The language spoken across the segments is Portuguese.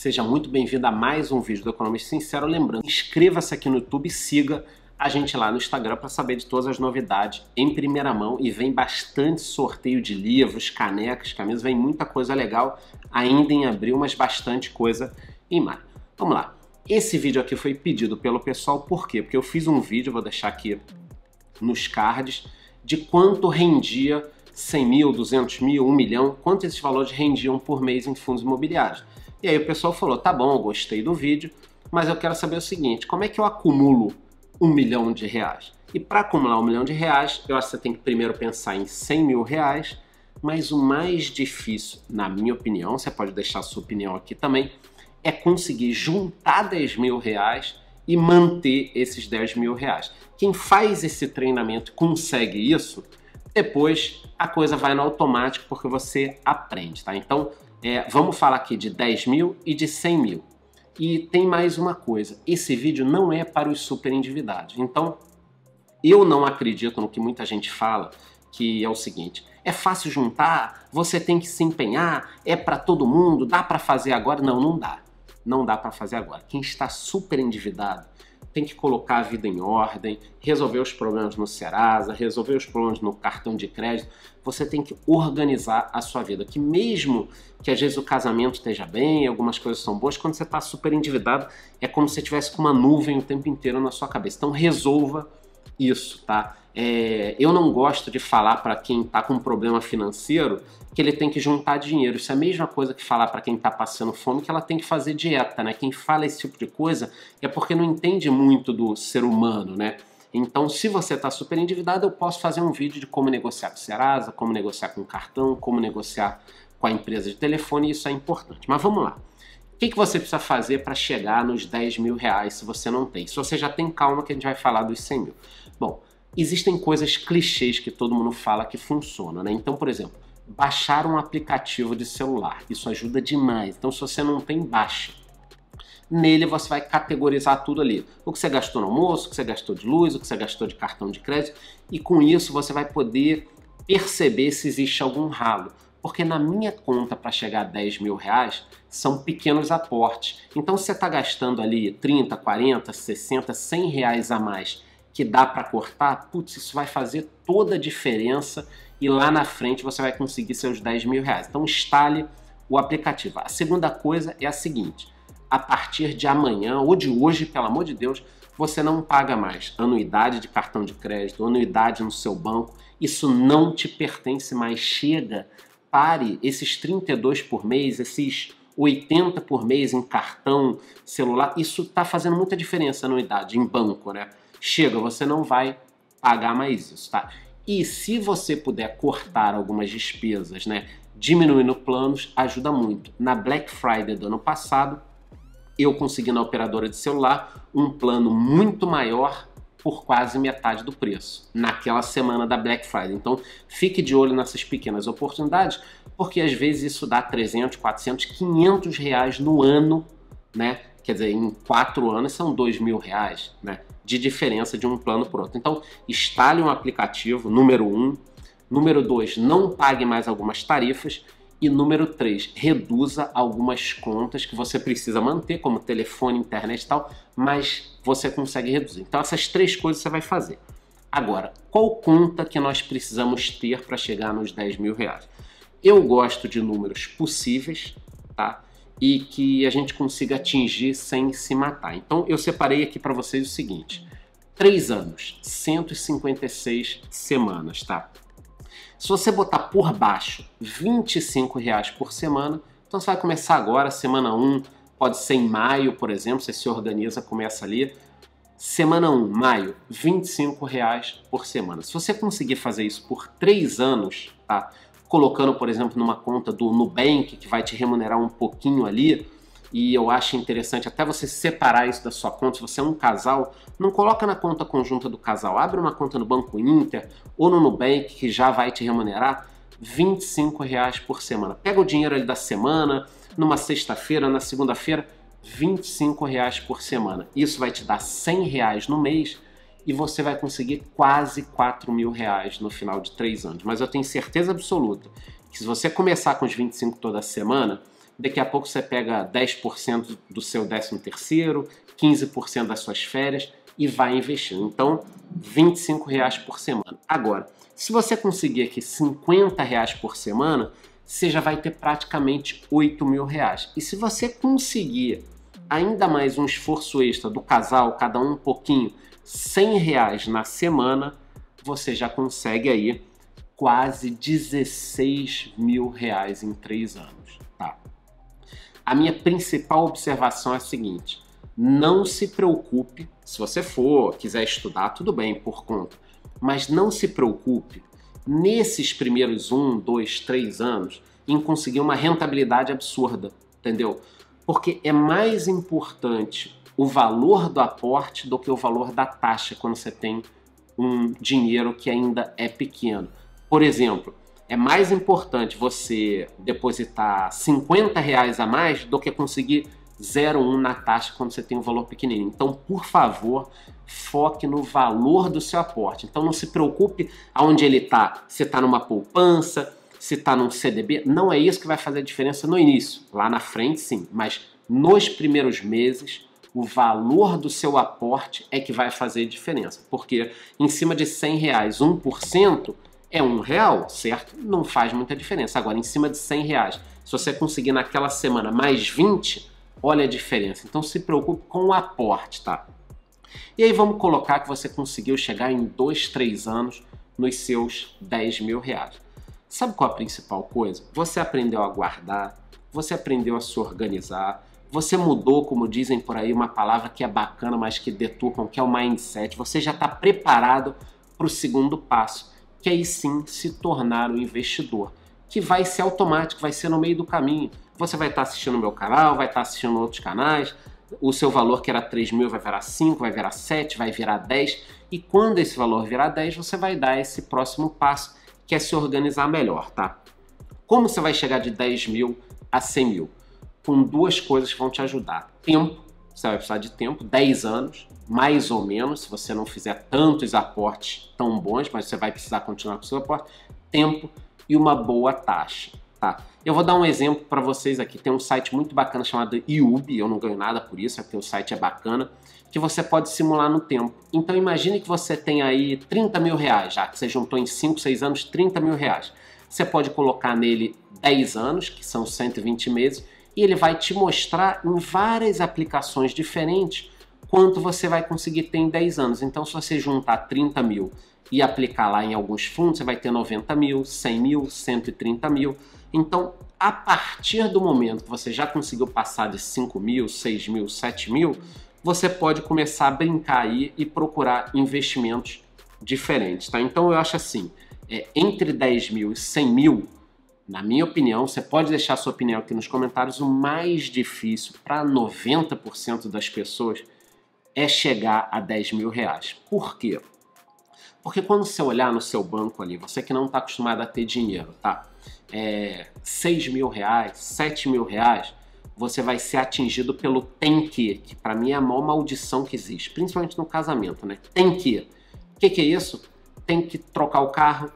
Seja muito bem-vindo a mais um vídeo do Economista Sincero. Lembrando, inscreva-se aqui no YouTube e siga a gente lá no Instagram para saber de todas as novidades em primeira mão e vem bastante sorteio de livros, canecas, camisas, vem muita coisa legal ainda em abril, mas bastante coisa em maio. Vamos lá. Esse vídeo aqui foi pedido pelo pessoal, por quê? Porque eu fiz um vídeo, vou deixar aqui nos cards, de quanto rendia 100 mil, 200 mil, 1 milhão, quanto esses valores rendiam por mês em fundos imobiliários. E aí o pessoal falou: tá bom, eu gostei do vídeo, mas eu quero saber o seguinte: como é que eu acumulo um milhão de reais? E para acumular um milhão de reais, eu acho que você tem que primeiro pensar em 100 mil reais, mas o mais difícil, na minha opinião, você pode deixar sua opinião aqui também, é conseguir juntar 10 mil reais e manter esses 10 mil reais. Quem faz esse treinamento consegue isso, depois a coisa vai no automático porque você aprende, tá? Então, é, vamos falar aqui de 10 mil e de 100 mil. E tem mais uma coisa: esse vídeo não é para os super endividados. Então, eu não acredito no que muita gente fala, que é o seguinte: é fácil juntar, você tem que se empenhar, é para todo mundo, dá para fazer agora. Não, não dá não dá para fazer agora. Quem está super endividado tem que colocar a vida em ordem, resolver os problemas no Serasa, resolver os problemas no cartão de crédito. Você tem que organizar a sua vida. Que mesmo que às vezes o casamento esteja bem, algumas coisas são boas, quando você está super endividado, é como se você tivesse com uma nuvem o tempo inteiro na sua cabeça. Então resolva isso, tá? É, eu não gosto de falar para quem está com um problema financeiro que ele tem que juntar dinheiro. Isso é a mesma coisa que falar para quem está passando fome que ela tem que fazer dieta, né? Quem fala esse tipo de coisa é porque não entende muito do ser humano, né? Então, se você está super endividado, eu posso fazer um vídeo de como negociar com Serasa, como negociar com cartão, como negociar com a empresa de telefone, isso é importante. Mas vamos lá. O que, que você precisa fazer para chegar nos 10 mil reais se você não tem? Se você já tem calma, que a gente vai falar dos 100 mil. Bom, Existem coisas clichês que todo mundo fala que funcionam, né? Então, por exemplo, baixar um aplicativo de celular, isso ajuda demais. Então, se você não tem, baixa. Nele você vai categorizar tudo ali. O que você gastou no almoço, o que você gastou de luz, o que você gastou de cartão de crédito, e com isso você vai poder perceber se existe algum ralo porque na minha conta para chegar a 10 mil reais são pequenos aportes. Então se você está gastando ali 30, 40, 60, 100 reais a mais que dá para cortar, putz, isso vai fazer toda a diferença e lá na frente você vai conseguir seus 10 mil reais. Então instale o aplicativo. A segunda coisa é a seguinte, a partir de amanhã ou de hoje, pelo amor de Deus, você não paga mais anuidade de cartão de crédito, anuidade no seu banco, isso não te pertence mais, chega, pare esses 32 por mês, esses 80 por mês em cartão, celular, isso está fazendo muita diferença anuidade em banco, né? chega, você não vai pagar mais isso, tá? E se você puder cortar algumas despesas, né, diminuindo planos, ajuda muito. Na Black Friday do ano passado, eu consegui na operadora de celular um plano muito maior por quase metade do preço naquela semana da Black Friday. Então, fique de olho nessas pequenas oportunidades, porque às vezes isso dá 300, 400, 500 reais no ano, né? Quer dizer, em quatro anos são dois mil reais, né? de diferença de um plano para outro. Então, instale um aplicativo, número um. Número dois, não pague mais algumas tarifas. E número três, reduza algumas contas que você precisa manter, como telefone, internet e tal, mas você consegue reduzir. Então, essas três coisas você vai fazer. Agora, qual conta que nós precisamos ter para chegar nos 10 mil reais? Eu gosto de números possíveis, tá? e que a gente consiga atingir sem se matar. Então eu separei aqui para vocês o seguinte: três anos, 156 semanas, tá? Se você botar por baixo 25 reais por semana, então você vai começar agora, semana 1, pode ser em maio, por exemplo, você se organiza, começa ali. Semana 1, maio, 25 reais por semana. Se você conseguir fazer isso por três anos, tá? colocando, por exemplo, numa conta do Nubank, que vai te remunerar um pouquinho ali, e eu acho interessante até você separar isso da sua conta. Se você é um casal, não coloca na conta conjunta do casal, abre uma conta no Banco Inter ou no Nubank, que já vai te remunerar 25 reais por semana. Pega o dinheiro ali da semana, numa sexta-feira, na segunda-feira, 25 reais por semana. Isso vai te dar 100 reais no mês e você vai conseguir quase 4 mil reais no final de três anos. Mas eu tenho certeza absoluta que se você começar com os 25 toda semana, daqui a pouco você pega 10% do seu 13 terceiro, 15% das suas férias e vai investindo. Então, 25 reais por semana. Agora, se você conseguir aqui 50 reais por semana, você já vai ter praticamente 8 mil reais. E se você conseguir ainda mais um esforço extra do casal, cada um um pouquinho, 100 reais na semana, você já consegue aí quase 16 mil reais em três anos. Tá? A minha principal observação é a seguinte, não se preocupe, se você for, quiser estudar, tudo bem, por conta, mas não se preocupe nesses primeiros um, dois, três anos em conseguir uma rentabilidade absurda, entendeu? Porque é mais importante o valor do aporte do que o valor da taxa quando você tem um dinheiro que ainda é pequeno. Por exemplo, é mais importante você depositar 50 reais a mais do que conseguir 0,1 na taxa quando você tem um valor pequenininho. Então, por favor, foque no valor do seu aporte. Então, não se preocupe aonde ele está, se está numa poupança, se está num CDB. Não é isso que vai fazer a diferença no início. Lá na frente, sim, mas nos primeiros meses, o valor do seu aporte é que vai fazer diferença. Porque em cima de 100 reais, 1% é um real, certo? Não faz muita diferença. Agora, em cima de 100 reais, se você conseguir naquela semana mais 20, olha a diferença. Então se preocupe com o aporte, tá? E aí vamos colocar que você conseguiu chegar em 2, 3 anos nos seus 10 mil reais. Sabe qual a principal coisa? Você aprendeu a guardar, você aprendeu a se organizar, você mudou, como dizem por aí, uma palavra que é bacana, mas que deturpam, que é o mindset. Você já está preparado para o segundo passo, que é aí sim se tornar um investidor, que vai ser automático, vai ser no meio do caminho. Você vai estar tá assistindo meu canal, vai estar tá assistindo outros canais, o seu valor que era 3 mil vai virar 5, vai virar 7, vai virar 10, e quando esse valor virar 10, você vai dar esse próximo passo, que é se organizar melhor, tá? Como você vai chegar de 10 mil a 100 mil? com duas coisas que vão te ajudar. Tempo, você vai precisar de tempo, 10 anos, mais ou menos, se você não fizer tantos aportes tão bons, mas você vai precisar continuar com o seu aporte, tempo e uma boa taxa. Tá. Eu vou dar um exemplo para vocês aqui. Tem um site muito bacana chamado iube eu não ganho nada por isso, é porque o site é bacana, que você pode simular no tempo. Então imagine que você tem aí 30 mil reais, já que você juntou em 5, 6 anos 30 mil reais. Você pode colocar nele 10 anos, que são 120 meses, e ele vai te mostrar em várias aplicações diferentes quanto você vai conseguir ter em 10 anos. Então, se você juntar 30 mil e aplicar lá em alguns fundos, você vai ter 90 mil, 100 mil, 130 mil. Então, a partir do momento que você já conseguiu passar de 5 mil, 6 mil, 7 mil, você pode começar a brincar aí e procurar investimentos diferentes, tá? Então, eu acho assim, é, entre 10 mil e 100 mil, na minha opinião, você pode deixar sua opinião aqui nos comentários, o mais difícil para 90% das pessoas é chegar a 10 mil reais. Por quê? Porque quando você olhar no seu banco ali, você que não está acostumado a ter dinheiro, tá? É, 6 mil reais, 7 mil reais, você vai ser atingido pelo tem que, que para mim é a maior maldição que existe, principalmente no casamento, né? Tem que. O que, que é isso? Tem que trocar o carro,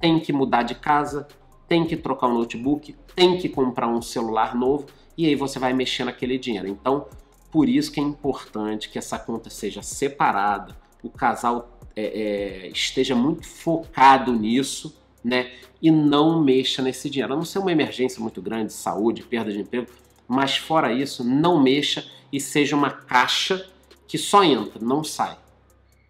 tem que mudar de casa, tem que trocar um notebook, tem que comprar um celular novo e aí você vai mexer naquele dinheiro. Então, por isso que é importante que essa conta seja separada, o casal é, é, esteja muito focado nisso, né? E não mexa nesse dinheiro. A não ser uma emergência muito grande, saúde, perda de emprego, mas fora isso, não mexa e seja uma caixa que só entra, não sai.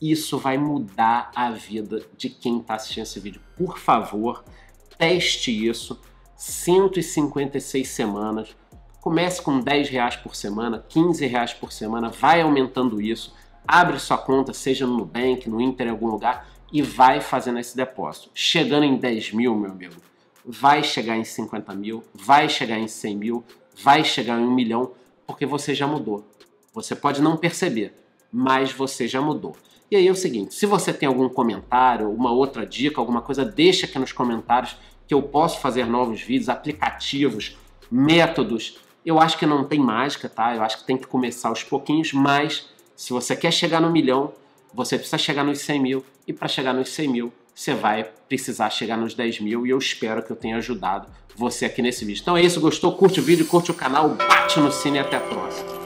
Isso vai mudar a vida de quem está assistindo esse vídeo. Por favor, Teste isso, 156 semanas. Comece com 10 reais por semana, 15 reais por semana, vai aumentando isso. Abre sua conta, seja no Nubank, no Inter, em algum lugar, e vai fazendo esse depósito. Chegando em 10 mil, meu amigo, vai chegar em 50 mil, vai chegar em 100 mil, vai chegar em 1 milhão, porque você já mudou. Você pode não perceber, mas você já mudou. E aí é o seguinte, se você tem algum comentário, uma outra dica, alguma coisa, deixa aqui nos comentários que eu posso fazer novos vídeos, aplicativos, métodos. Eu acho que não tem mágica, tá? Eu acho que tem que começar aos pouquinhos, mas se você quer chegar no milhão, você precisa chegar nos 100 mil, e para chegar nos 100 mil, você vai precisar chegar nos 10 mil, e eu espero que eu tenha ajudado você aqui nesse vídeo. Então é isso, gostou? Curte o vídeo, curte o canal, bate no sino e até a próxima.